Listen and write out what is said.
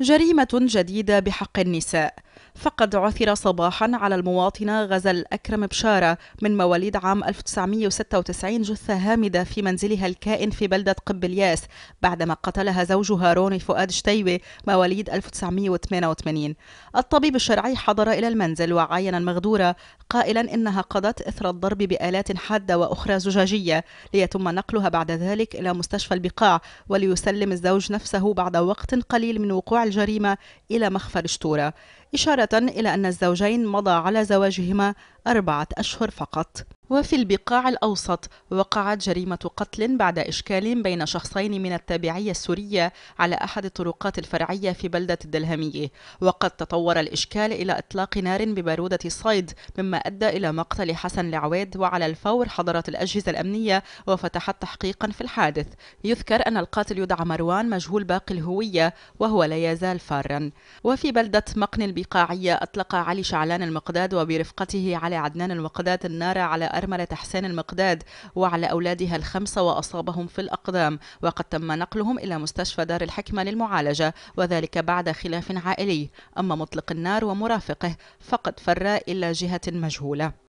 جريمة جديدة بحق النساء فقد عثر صباحا على المواطنة غزل أكرم بشارة من مواليد عام 1996 جثة هامدة في منزلها الكائن في بلدة قب الياس بعدما قتلها زوجها روني فؤاد شتيوي مواليد 1988 الطبيب الشرعي حضر إلى المنزل وعين المغدورة قائلا إنها قضت إثر الضرب بآلات حادة وأخرى زجاجية ليتم نقلها بعد ذلك إلى مستشفى البقاع وليسلم الزوج نفسه بعد وقت قليل من وقوع الجريمة إلى مخفر شتورة إشارة إلى أن الزوجين مضى على زواجهما أربعة أشهر فقط وفي البقاع الأوسط وقعت جريمة قتل بعد إشكال بين شخصين من التابعية السورية على أحد الطرقات الفرعية في بلدة الدلهمية وقد تطور الإشكال إلى إطلاق نار ببارودة صيد مما أدى إلى مقتل حسن العويد وعلى الفور حضرت الأجهزة الأمنية وفتحت تحقيقا في الحادث يذكر أن القاتل يدعى مروان مجهول باقي الهوية وهو لا يزال فارا وفي بلدة مقن البقاعية أطلق علي شعلان المقداد وبرفقته على عدنان المقداد النار على أرملة حسين المقداد وعلى أولادها الخمسة وأصابهم في الأقدام وقد تم نقلهم إلى مستشفى دار الحكمة للمعالجة وذلك بعد خلاف عائلي أما مطلق النار ومرافقه فقد فر إلى جهة مجهولة